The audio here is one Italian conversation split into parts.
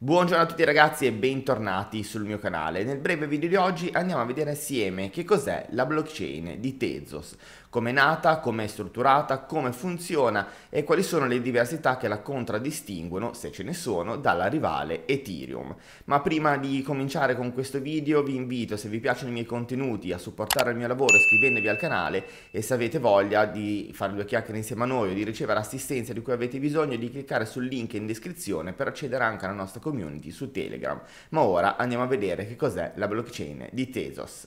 Buongiorno a tutti ragazzi e bentornati sul mio canale. Nel breve video di oggi andiamo a vedere assieme che cos'è la blockchain di Tezos, come è nata, come è strutturata, come funziona e quali sono le diversità che la contraddistinguono, se ce ne sono, dalla rivale Ethereum. Ma prima di cominciare con questo video vi invito, se vi piacciono i miei contenuti, a supportare il mio lavoro iscrivendovi al canale e se avete voglia di fare due chiacchiere insieme a noi o di ricevere l'assistenza di cui avete bisogno, di cliccare sul link in descrizione per accedere anche alla nostra community su Telegram. Ma ora andiamo a vedere che cos'è la blockchain di Tezos.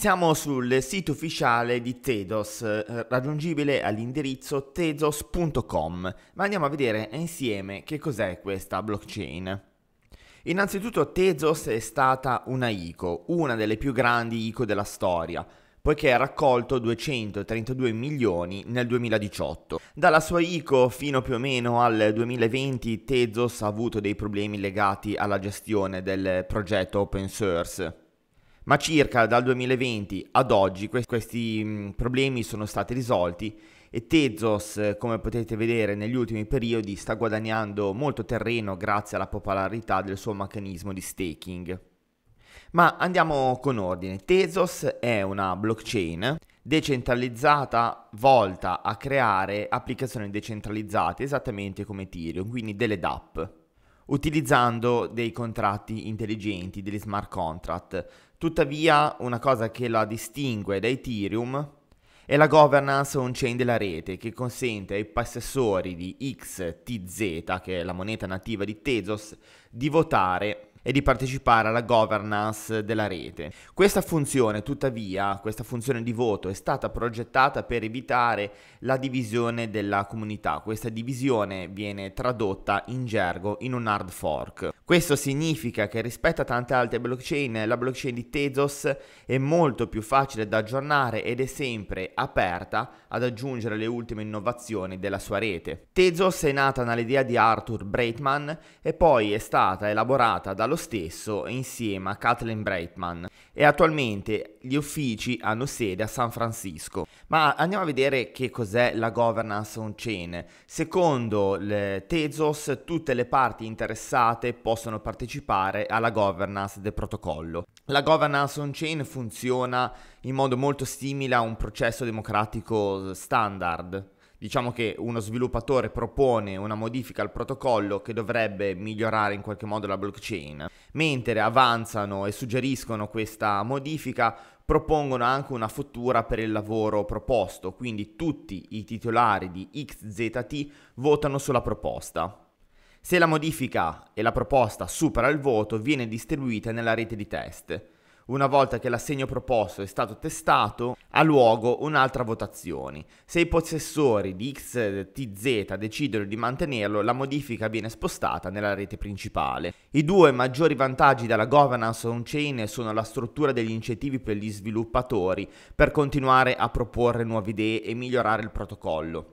Siamo sul sito ufficiale di Tedos, eh, raggiungibile all'indirizzo tedos.com, ma andiamo a vedere insieme che cos'è questa blockchain. Innanzitutto Tezos è stata una ICO, una delle più grandi ICO della storia, poiché ha raccolto 232 milioni nel 2018. Dalla sua ICO fino più o meno al 2020 Tezos ha avuto dei problemi legati alla gestione del progetto open source ma circa dal 2020 ad oggi questi mm, problemi sono stati risolti e Tezos, come potete vedere negli ultimi periodi, sta guadagnando molto terreno grazie alla popolarità del suo meccanismo di staking. Ma andiamo con ordine. Tezos è una blockchain decentralizzata volta a creare applicazioni decentralizzate esattamente come Ethereum, quindi delle DAP, utilizzando dei contratti intelligenti, degli smart contract, Tuttavia, una cosa che la distingue da Ethereum è la governance on-chain della rete che consente ai possessori di XTZ, che è la moneta nativa di Tezos, di votare e di partecipare alla governance della rete. Questa funzione, tuttavia, questa funzione di voto è stata progettata per evitare la divisione della comunità. Questa divisione viene tradotta in gergo in un hard fork. Questo significa che rispetto a tante altre blockchain, la blockchain di Tezos è molto più facile da aggiornare ed è sempre aperta ad aggiungere le ultime innovazioni della sua rete. Tezos è nata nell'idea di Arthur Breitman e poi è stata elaborata dallo stesso insieme a Kathleen Breitman e attualmente gli uffici hanno sede a San Francisco. Ma andiamo a vedere che cos'è la governance on-chain. Secondo Tezos tutte le parti interessate possono partecipare alla governance del protocollo. La governance on-chain funziona in modo molto simile a un processo democratico standard diciamo che uno sviluppatore propone una modifica al protocollo che dovrebbe migliorare in qualche modo la blockchain, mentre avanzano e suggeriscono questa modifica propongono anche una fattura per il lavoro proposto, quindi tutti i titolari di XZT votano sulla proposta. Se la modifica e la proposta supera il voto viene distribuita nella rete di test. Una volta che l'assegno proposto è stato testato, ha luogo un'altra votazione. Se i possessori di XTZ decidono di mantenerlo, la modifica viene spostata nella rete principale. I due maggiori vantaggi della governance on-chain sono la struttura degli incentivi per gli sviluppatori per continuare a proporre nuove idee e migliorare il protocollo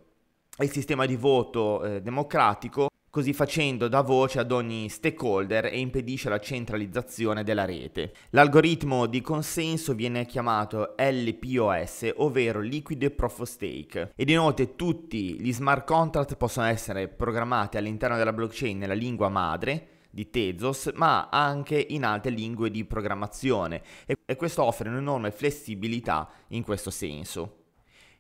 il sistema di voto eh, democratico così facendo dà voce ad ogni stakeholder e impedisce la centralizzazione della rete. L'algoritmo di consenso viene chiamato LPOS, ovvero Liquid Proof of Stake, ed inoltre tutti gli smart contract possono essere programmati all'interno della blockchain nella lingua madre, di Tezos, ma anche in altre lingue di programmazione e questo offre un'enorme flessibilità in questo senso.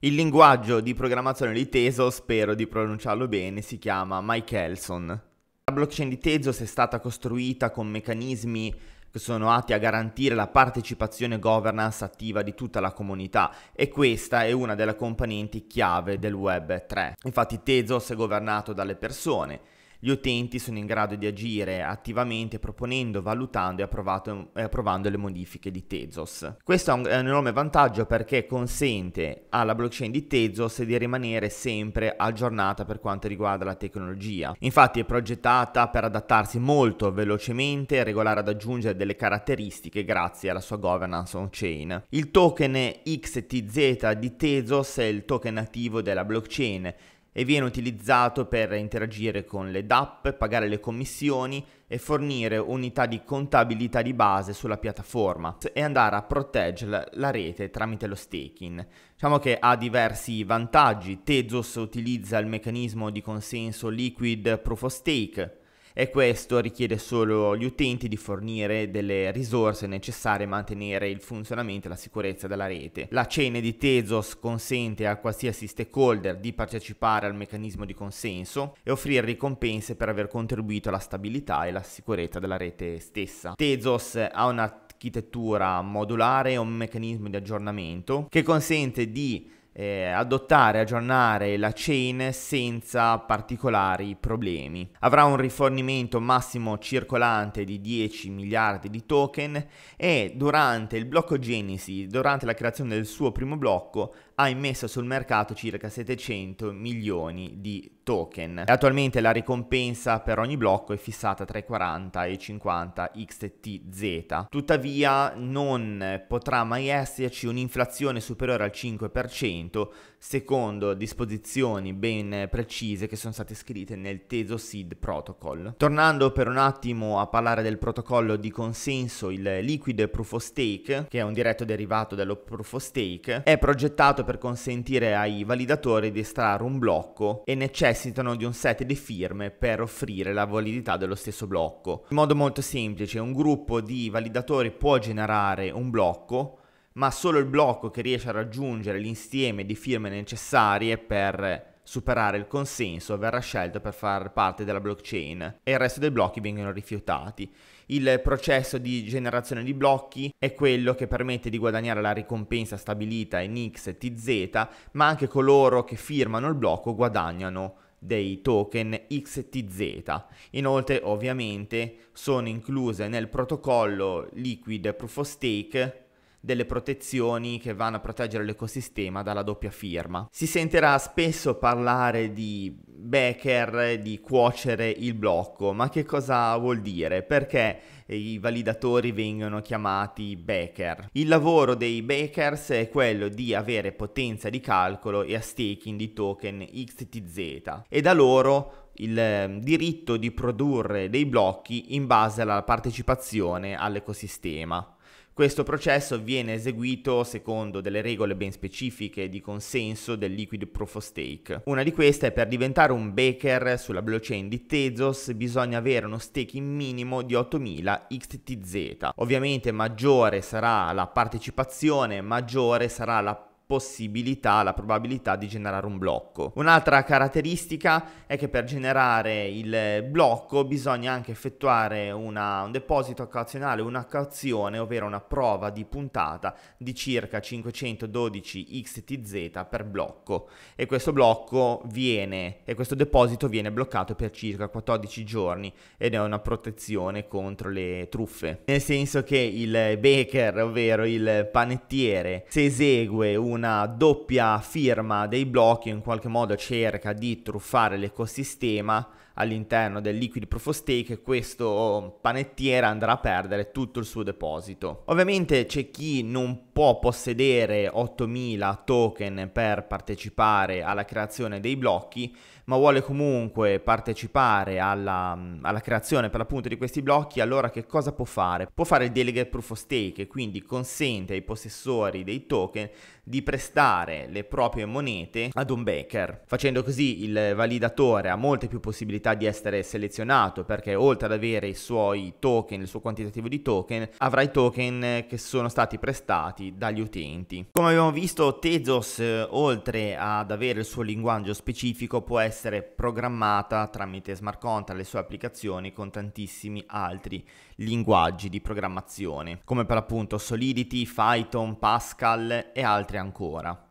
Il linguaggio di programmazione di Tezos, spero di pronunciarlo bene, si chiama Michelson. La blockchain di Tezos è stata costruita con meccanismi che sono atti a garantire la partecipazione e governance attiva di tutta la comunità e questa è una delle componenti chiave del Web 3. Infatti Tezos è governato dalle persone gli utenti sono in grado di agire attivamente proponendo, valutando e, e eh, approvando le modifiche di Tezos. Questo è un, è un enorme vantaggio perché consente alla blockchain di Tezos di rimanere sempre aggiornata per quanto riguarda la tecnologia. Infatti è progettata per adattarsi molto velocemente e regolare ad aggiungere delle caratteristiche grazie alla sua governance on chain. Il token XTZ di Tezos è il token nativo della blockchain e viene utilizzato per interagire con le DAP, pagare le commissioni e fornire unità di contabilità di base sulla piattaforma e andare a proteggere la rete tramite lo staking. Diciamo che ha diversi vantaggi. Tezos utilizza il meccanismo di consenso liquid proof of stake e questo richiede solo agli utenti di fornire delle risorse necessarie a mantenere il funzionamento e la sicurezza della rete. La cene di Tezos consente a qualsiasi stakeholder di partecipare al meccanismo di consenso e offrire ricompense per aver contribuito alla stabilità e la sicurezza della rete stessa. Tezos ha un'architettura modulare e un meccanismo di aggiornamento che consente di eh, adottare, aggiornare la chain senza particolari problemi. Avrà un rifornimento massimo circolante di 10 miliardi di token e durante il blocco Genesis, durante la creazione del suo primo blocco, ha immesso sul mercato circa 700 milioni di token. Attualmente la ricompensa per ogni blocco è fissata tra i 40 e i 50 XTZ. Tuttavia non potrà mai esserci un'inflazione superiore al 5% secondo disposizioni ben precise che sono state scritte nel Teso SID Protocol. Tornando per un attimo a parlare del protocollo di consenso, il Liquid Proof of Stake, che è un diretto derivato dello Proof of Stake, è progettato per consentire ai validatori di estrarre un blocco e necessita necessitano di un set di firme per offrire la validità dello stesso blocco. In modo molto semplice, un gruppo di validatori può generare un blocco, ma solo il blocco che riesce a raggiungere l'insieme di firme necessarie per superare il consenso verrà scelto per far parte della blockchain e il resto dei blocchi vengono rifiutati. Il processo di generazione di blocchi è quello che permette di guadagnare la ricompensa stabilita in X e TZ, ma anche coloro che firmano il blocco guadagnano dei token XTZ. Inoltre ovviamente sono incluse nel protocollo Liquid Proof of Stake delle protezioni che vanno a proteggere l'ecosistema dalla doppia firma. Si sentirà spesso parlare di backer di cuocere il blocco. Ma che cosa vuol dire? Perché i validatori vengono chiamati backer? Il lavoro dei backers è quello di avere potenza di calcolo e a staking di token XTZ e da loro il ehm, diritto di produrre dei blocchi in base alla partecipazione all'ecosistema. Questo processo viene eseguito secondo delle regole ben specifiche di consenso del liquid proof of stake. Una di queste è per diventare un baker sulla blockchain di Tezos bisogna avere uno staking minimo di 8000 XTZ. Ovviamente maggiore sarà la partecipazione, maggiore sarà la possibilità, la probabilità di generare un blocco. Un'altra caratteristica è che per generare il blocco bisogna anche effettuare una, un deposito occasionale, una cauzione, ovvero una prova di puntata di circa 512 XTZ per blocco e questo blocco viene e questo deposito viene bloccato per circa 14 giorni ed è una protezione contro le truffe. Nel senso che il baker, ovvero il panettiere, se esegue un una doppia firma dei blocchi in qualche modo cerca di truffare l'ecosistema all'interno del liquid proof of stake questo panettiere andrà a perdere tutto il suo deposito. Ovviamente c'è chi non può possedere 8000 token per partecipare alla creazione dei blocchi, ma vuole comunque partecipare alla, alla, creazione per l'appunto di questi blocchi, allora che cosa può fare? Può fare il delegate proof of stake e quindi consente ai possessori dei token di prestare le proprie monete ad un baker. Facendo così il validatore ha molte più possibilità di essere selezionato perché oltre ad avere i suoi token, il suo quantitativo di token, avrà i token che sono stati prestati utilizzati dagli utenti. Come abbiamo visto Tezos eh, oltre ad avere il suo linguaggio specifico può essere programmata tramite smart contract, le sue applicazioni con tantissimi altri linguaggi di programmazione come per appunto Solidity, Python, Pascal e altri ancora.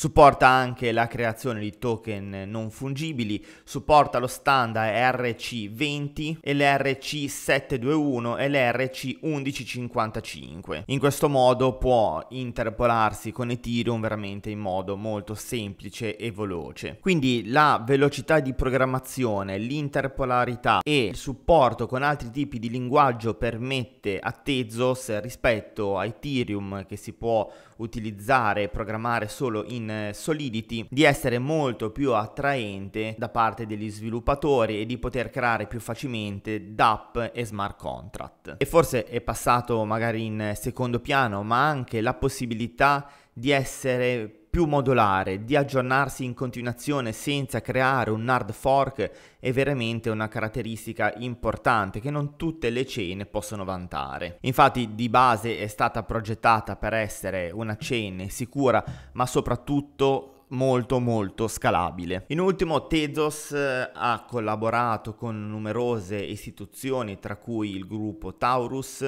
Supporta anche la creazione di token non fungibili, supporta lo standard RC20, l'RC721 e l'RC1155. In questo modo può interpolarsi con Ethereum veramente in modo molto semplice e veloce. Quindi la velocità di programmazione, l'interpolarità e il supporto con altri tipi di linguaggio permette a Tezos rispetto a Ethereum che si può utilizzare e programmare solo in eh, Solidity di essere molto più attraente da parte degli sviluppatori e di poter creare più facilmente DAP e smart contract. E forse è passato magari in eh, secondo piano, ma anche la possibilità di essere più modulare, di aggiornarsi in continuazione senza creare un hard fork è veramente una caratteristica importante che non tutte le chain possono vantare. Infatti di base è stata progettata per essere una chain sicura ma soprattutto molto molto scalabile. In ultimo Tezos eh, ha collaborato con numerose istituzioni tra cui il gruppo Taurus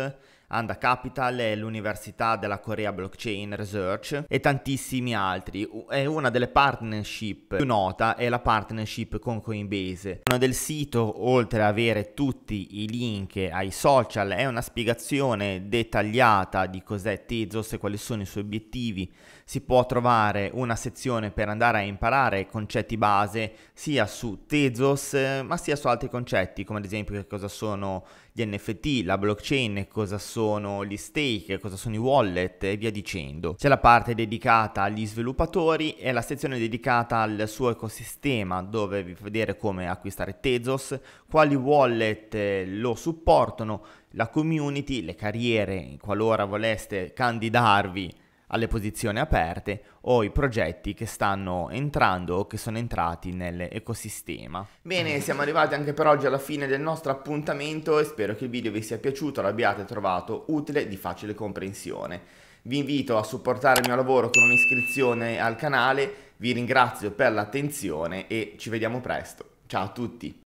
Anda Capital e l'Università della Korea Blockchain Research e tantissimi altri. E una delle partnership più nota è la partnership con Coinbase. Uno del sito, oltre ad avere tutti i link ai social, è una spiegazione dettagliata di cos'è Tezos e quali sono i suoi obiettivi. Si può trovare una sezione per andare a imparare concetti base sia su Tezos eh, ma sia su altri concetti, come ad esempio che cosa sono gli NFT, la blockchain, cosa sono gli stake, cosa sono i wallet e via dicendo. C'è la parte dedicata agli sviluppatori e la sezione dedicata al suo ecosistema dove vi fa vedere come acquistare Tezos, quali wallet eh, lo supportano, la community, le carriere, qualora voleste candidarvi alle posizioni aperte o i progetti che stanno entrando o che sono entrati nell'ecosistema. Bene, siamo arrivati anche per oggi alla fine del nostro appuntamento e spero che il video vi sia piaciuto, l'abbiate trovato utile e di facile comprensione. Vi invito a supportare il mio lavoro con un'iscrizione al canale, vi ringrazio per l'attenzione e ci vediamo presto. Ciao a tutti!